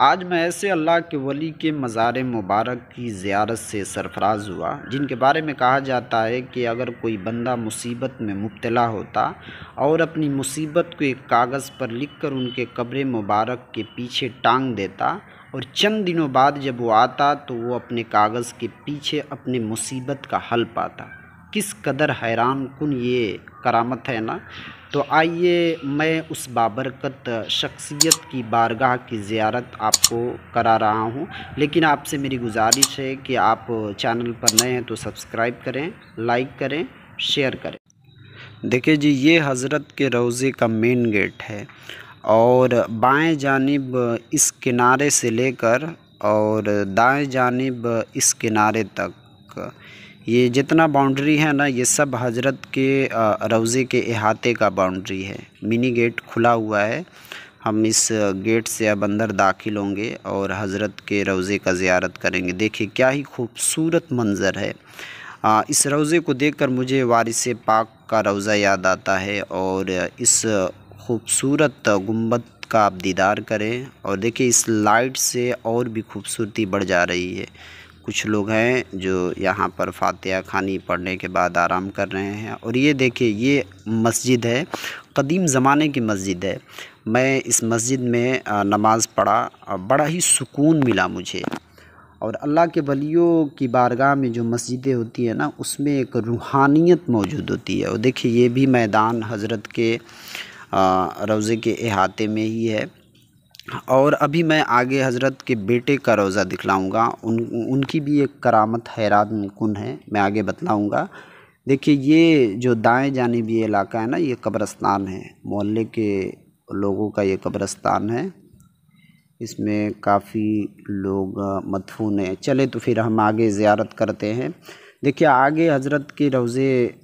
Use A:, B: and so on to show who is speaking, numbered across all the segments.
A: आज मैं ऐसे अल्लाह के वली के मज़ार मुबारक की ज़्यारत से सरफराज हुआ जिनके बारे में कहा जाता है कि अगर कोई बंदा मुसीबत में मुबतला होता और अपनी मुसीबत को एक कागज़ पर लिख कर उनके कब्र मुबारक के पीछे टांग देता और चंद दिनों बाद जब वो आता तो वो अपने कागज़ के पीछे अपने मुसीबत का हल पाता किस कदर हैरान कन ये करामत है ना तो आइए मैं उस बाबरकत शख्सियत की बारगाह की ज़्यारत आपको करा रहा हूँ लेकिन आपसे मेरी गुजारिश है कि आप चैनल पर नए हैं तो सब्सक्राइब करें लाइक करें शेयर करें देखिए जी ये हज़रत के रोज़े का मेन गेट है और बाएं जानिब इस किनारे से लेकर और दाएं जानिब इस किनारे तक ये जितना बाउंड्री है ना ये सब हज़रत के रोज़े के अहाते का बाउंड्री है मिनी गेट खुला हुआ है हम इस गेट से अब अंदर दाखिल होंगे और हज़रत के रोज़े का ज़्यारत करेंगे देखिए क्या ही खूबसूरत मंज़र है आ, इस रोज़े को देखकर मुझे वारिस पाक का रोज़ा याद आता है और इस खूबसूरत गुम्बद का आप दीदार करें और देखिए इस लाइट से और भी खूबसूरती बढ़ जा रही है कुछ लोग हैं जो यहाँ पर फातिहा खानी पढ़ने के बाद आराम कर रहे हैं और ये देखिए ये मस्जिद है कदीम ज़माने की मस्जिद है मैं इस मस्जिद में नमाज़ पढ़ा बड़ा ही सुकून मिला मुझे और अल्लाह के बलियों की बारगाह में जो मस्जिदें होती हैं ना उसमें एक रूहानियत मौजूद होती है और देखिए ये भी मैदान हज़रत के रोज़े के अहाते में ही है और अभी मैं आगे हज़रत के बेटे का रोज़ा दिखलाऊंगा उन उनकी भी एक करामत हैरान कन है मैं आगे बतलाऊंगा देखिए ये जो दाएं जानिब ये इलाका है ना ये कब्रस्तान है मोहल्ले के लोगों का ये कब्रस्तान है इसमें काफ़ी लोग मदफून हैं चले तो फिर हम आगे ज़्यारत करते हैं देखिए आगे हज़रत के रोज़े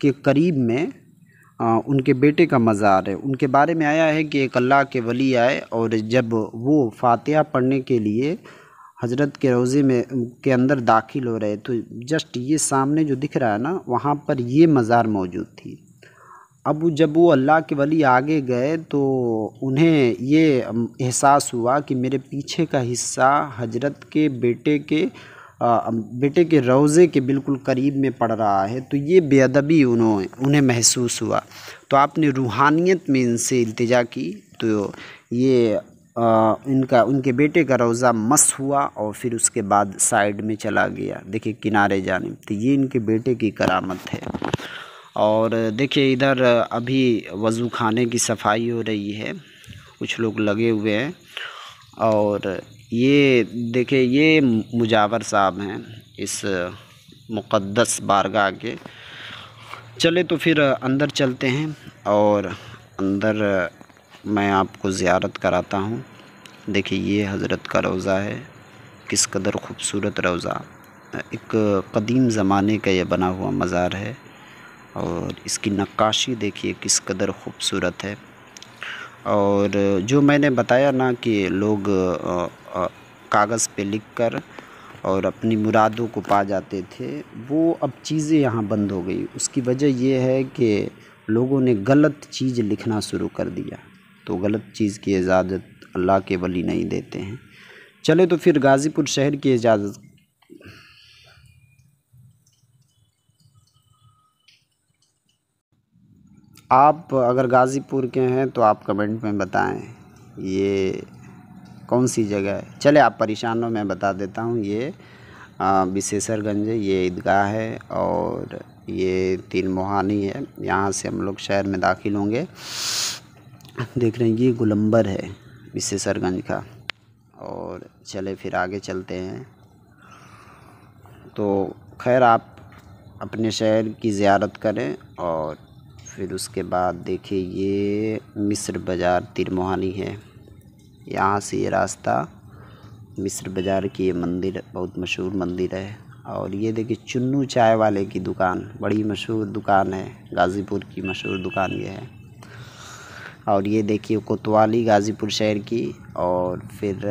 A: के करीब में आ, उनके बेटे का मज़ार है उनके बारे में आया है कि एक अल्लाह के वली आए और जब वो फातिहा पढ़ने के लिए हजरत के रोज़े में के अंदर दाखिल हो रहे तो जस्ट ये सामने जो दिख रहा है ना वहाँ पर ये मज़ार मौजूद थी अब जब वो अल्लाह के वली आगे गए तो उन्हें ये एहसास हुआ कि मेरे पीछे का हिस्सा हजरत के बेटे के बेटे के रोज़े के बिल्कुल करीब में पड़ रहा है तो ये बेअदबी उन्होंने उन्हें महसूस हुआ तो आपने रूहानियत में इनसे इल्तिजा की तो ये आ, इनका उनके बेटे का रोज़ा मस हुआ और फिर उसके बाद साइड में चला गया देखिए किनारे जाने तो ये इनके बेटे की करामत है और देखिए इधर अभी वज़ू खाने की सफाई हो रही है कुछ लोग लगे हुए हैं और ये देखिए ये मुजावर साहब हैं इस मुक़दस बारगाह के चले तो फिर अंदर चलते हैं और अंदर मैं आपको ज़्यारत कराता हूँ देखिए ये हज़रत का रोज़ा है किस कदर ख़ूबसूरत रोज़ा एक कदीम ज़माने का ये बना हुआ मज़ार है और इसकी नक्काशी देखिए किस कदर ख़ूबसूरत है और जो मैंने बताया ना कि लोग कागज़ पे लिखकर और अपनी मुरादों को पा जाते थे वो अब चीज़ें यहाँ बंद हो गई उसकी वजह ये है कि लोगों ने गलत चीज़ लिखना शुरू कर दिया तो गलत चीज़ की इजाज़त अल्लाह के वली नहीं देते हैं चले तो फिर गाज़ीपुर शहर की इजाज़त आप अगर गाज़ीपुर के हैं तो आप कमेंट में बताएं ये कौन सी जगह है चले आप परेशान हो मैं बता देता हूँ ये विशेषरगंज ये ईदगाह है और ये तीन मोहानी है यहाँ से हम लोग शहर में दाखिल होंगे देख रहे हैं ये गुलंबर है विशेषरगंज का और चले फिर आगे चलते हैं तो खैर आप अपने शहर की ज़्यारत करें और फिर उसके बाद देखिए ये मिस्र बाज़ार तिरमोहानी है यहाँ से ये रास्ता मिस्र बाज़ार की ये मंदिर बहुत मशहूर मंदिर है और ये देखिए चुन्नू चाय वाले की दुकान बड़ी मशहूर दुकान है गाज़ीपुर की मशहूर दुकान ये है और ये देखिए कोतवाली गाज़ीपुर शहर की और फिर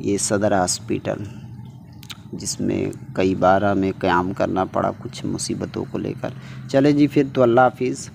A: ये सदर हॉस्पिटल जिसमें कई बार हमें क्याम करना पड़ा कुछ मुसीबतों को लेकर चले जी फिर तो अल्लाह हाफिज़